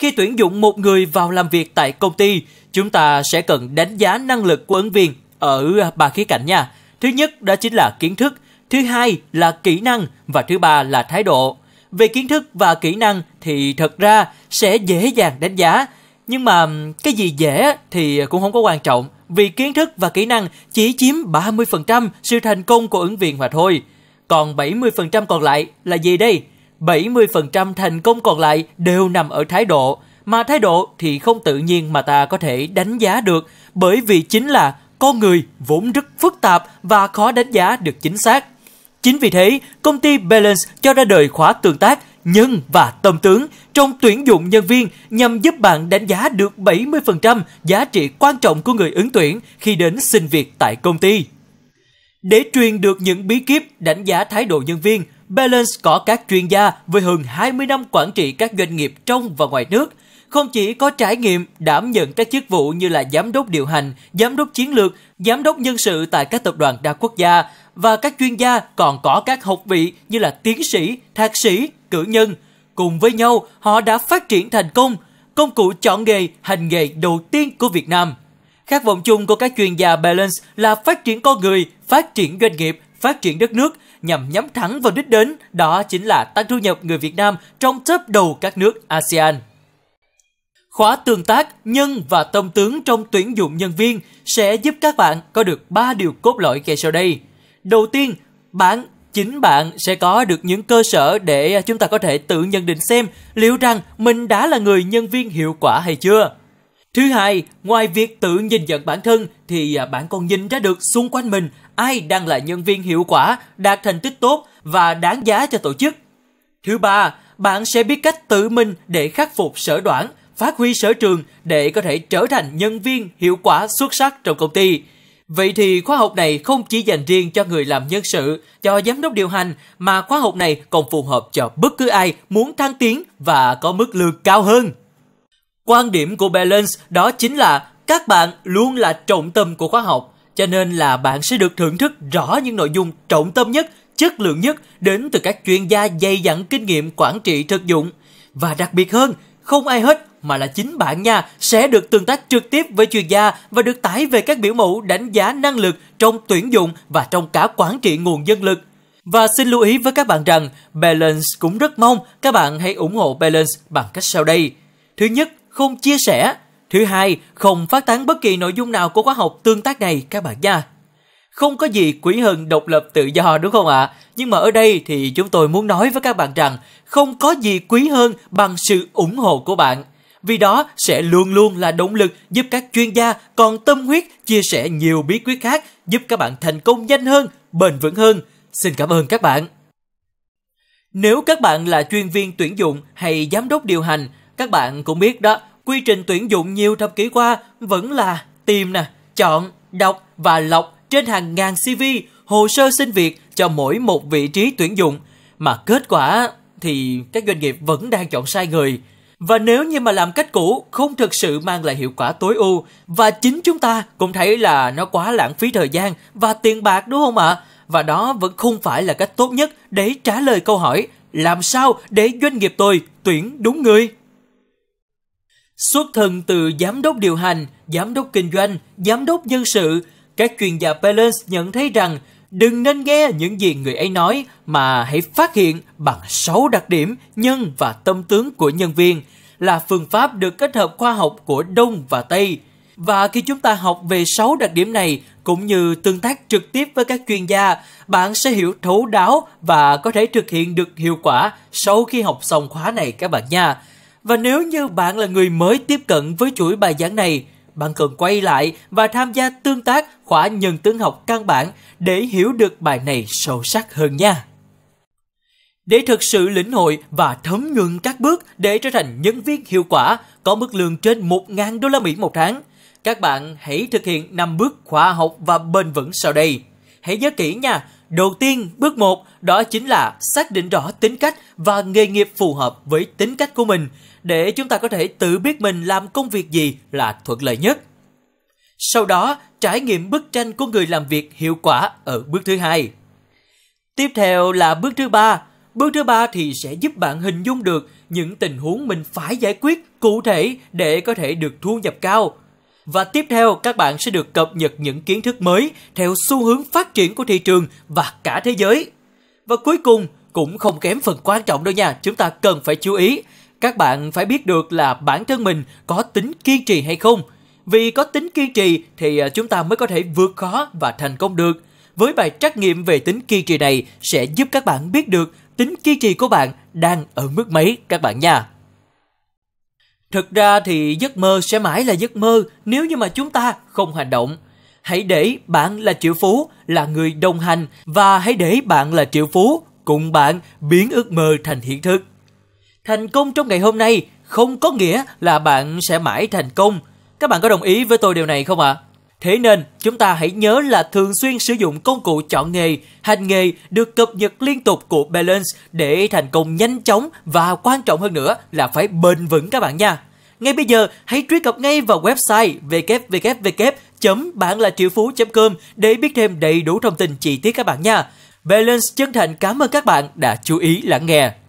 Khi tuyển dụng một người vào làm việc tại công ty, chúng ta sẽ cần đánh giá năng lực của ứng viên ở ba khía cạnh nha. Thứ nhất đó chính là kiến thức, thứ hai là kỹ năng và thứ ba là thái độ. Về kiến thức và kỹ năng thì thật ra sẽ dễ dàng đánh giá, nhưng mà cái gì dễ thì cũng không có quan trọng vì kiến thức và kỹ năng chỉ chiếm 30% sự thành công của ứng viên mà thôi. Còn 70% còn lại là gì đây? 70% thành công còn lại đều nằm ở thái độ, mà thái độ thì không tự nhiên mà ta có thể đánh giá được, bởi vì chính là con người vốn rất phức tạp và khó đánh giá được chính xác. Chính vì thế, công ty Balance cho ra đời khóa tương tác nhân và tâm tướng trong tuyển dụng nhân viên nhằm giúp bạn đánh giá được 70% giá trị quan trọng của người ứng tuyển khi đến xin việc tại công ty. Để truyền được những bí kíp đánh giá thái độ nhân viên, Balance có các chuyên gia với hơn 20 năm quản trị các doanh nghiệp trong và ngoài nước. Không chỉ có trải nghiệm đảm nhận các chức vụ như là giám đốc điều hành, giám đốc chiến lược, giám đốc nhân sự tại các tập đoàn đa quốc gia và các chuyên gia còn có các học vị như là tiến sĩ, thạc sĩ, cử nhân. Cùng với nhau, họ đã phát triển thành công công cụ chọn nghề, hành nghề đầu tiên của Việt Nam. Khát vọng chung của các chuyên gia Balance là phát triển con người, phát triển doanh nghiệp phát triển đất nước nhằm nhắm thẳng vào đích đến, đó chính là tăng thu nhập người Việt Nam trong top đầu các nước ASEAN. Khóa tương tác, nhân và tâm tướng trong tuyển dụng nhân viên sẽ giúp các bạn có được 3 điều cốt lõi kể sau đây. Đầu tiên, bạn chính bạn sẽ có được những cơ sở để chúng ta có thể tự nhận định xem liệu rằng mình đã là người nhân viên hiệu quả hay chưa. Thứ hai, ngoài việc tự nhìn nhận bản thân thì bạn còn nhìn ra được xung quanh mình ai đang là nhân viên hiệu quả, đạt thành tích tốt và đáng giá cho tổ chức. Thứ ba, bạn sẽ biết cách tự mình để khắc phục sở đoản, phát huy sở trường để có thể trở thành nhân viên hiệu quả xuất sắc trong công ty. Vậy thì khóa học này không chỉ dành riêng cho người làm nhân sự, cho giám đốc điều hành mà khóa học này còn phù hợp cho bất cứ ai muốn thăng tiến và có mức lương cao hơn. Quan điểm của Balance đó chính là các bạn luôn là trọng tâm của khóa học cho nên là bạn sẽ được thưởng thức rõ những nội dung trọng tâm nhất, chất lượng nhất đến từ các chuyên gia dày dặn kinh nghiệm quản trị thực dụng. Và đặc biệt hơn, không ai hết mà là chính bạn nha sẽ được tương tác trực tiếp với chuyên gia và được tải về các biểu mẫu đánh giá năng lực trong tuyển dụng và trong cả quản trị nguồn dân lực. Và xin lưu ý với các bạn rằng Balance cũng rất mong các bạn hãy ủng hộ Balance bằng cách sau đây. Thứ nhất, không chia sẻ, Thứ hai, không phát tán bất kỳ nội dung nào của khóa học tương tác này các bạn nha. Không có gì quý hơn độc lập tự do đúng không ạ? À? Nhưng mà ở đây thì chúng tôi muốn nói với các bạn rằng không có gì quý hơn bằng sự ủng hộ của bạn. Vì đó sẽ luôn luôn là động lực giúp các chuyên gia còn tâm huyết chia sẻ nhiều bí quyết khác giúp các bạn thành công nhanh hơn, bền vững hơn. Xin cảm ơn các bạn. Nếu các bạn là chuyên viên tuyển dụng hay giám đốc điều hành, các bạn cũng biết đó, quy trình tuyển dụng nhiều thập kỷ qua vẫn là tìm nè, chọn, đọc và lọc trên hàng ngàn CV, hồ sơ xin việc cho mỗi một vị trí tuyển dụng. Mà kết quả thì các doanh nghiệp vẫn đang chọn sai người. Và nếu như mà làm cách cũ không thực sự mang lại hiệu quả tối ưu và chính chúng ta cũng thấy là nó quá lãng phí thời gian và tiền bạc đúng không ạ? Và đó vẫn không phải là cách tốt nhất để trả lời câu hỏi làm sao để doanh nghiệp tôi tuyển đúng người xuất thân từ giám đốc điều hành, giám đốc kinh doanh, giám đốc nhân sự. Các chuyên gia Balance nhận thấy rằng đừng nên nghe những gì người ấy nói mà hãy phát hiện bằng 6 đặc điểm nhân và tâm tướng của nhân viên là phương pháp được kết hợp khoa học của Đông và Tây. Và khi chúng ta học về 6 đặc điểm này cũng như tương tác trực tiếp với các chuyên gia, bạn sẽ hiểu thấu đáo và có thể thực hiện được hiệu quả sau khi học xong khóa này các bạn nha. Và nếu như bạn là người mới tiếp cận với chuỗi bài giảng này, bạn cần quay lại và tham gia tương tác khóa nhân tướng học căn bản để hiểu được bài này sâu sắc hơn nha. Để thực sự lĩnh hội và thấm nhuần các bước để trở thành nhân viên hiệu quả có mức lương trên 1.000 đô la Mỹ một tháng, các bạn hãy thực hiện 5 bước khoa học và bền vững sau đây. Hãy nhớ kỹ nha, Đầu tiên, bước 1 đó chính là xác định rõ tính cách và nghề nghiệp phù hợp với tính cách của mình để chúng ta có thể tự biết mình làm công việc gì là thuận lợi nhất. Sau đó, trải nghiệm bức tranh của người làm việc hiệu quả ở bước thứ hai. Tiếp theo là bước thứ ba. Bước thứ ba thì sẽ giúp bạn hình dung được những tình huống mình phải giải quyết cụ thể để có thể được thu nhập cao – và tiếp theo các bạn sẽ được cập nhật những kiến thức mới theo xu hướng phát triển của thị trường và cả thế giới. Và cuối cùng cũng không kém phần quan trọng đâu nha, chúng ta cần phải chú ý. Các bạn phải biết được là bản thân mình có tính kiên trì hay không. Vì có tính kiên trì thì à, chúng ta mới có thể vượt khó và thành công được. Với bài trắc nghiệm về tính kiên trì này sẽ giúp các bạn biết được tính kiên trì của bạn đang ở mức mấy các bạn nha. Thực ra thì giấc mơ sẽ mãi là giấc mơ nếu như mà chúng ta không hành động. Hãy để bạn là triệu phú, là người đồng hành và hãy để bạn là triệu phú cùng bạn biến ước mơ thành hiện thực. Thành công trong ngày hôm nay không có nghĩa là bạn sẽ mãi thành công. Các bạn có đồng ý với tôi điều này không ạ? À? Thế nên, chúng ta hãy nhớ là thường xuyên sử dụng công cụ chọn nghề, hành nghề được cập nhật liên tục của Balance để thành công nhanh chóng và quan trọng hơn nữa là phải bền vững các bạn nha. Ngay bây giờ, hãy truy cập ngay vào website www.bãnlatriểu com để biết thêm đầy đủ thông tin chi tiết các bạn nha. Balance chân thành cảm ơn các bạn đã chú ý lắng nghe.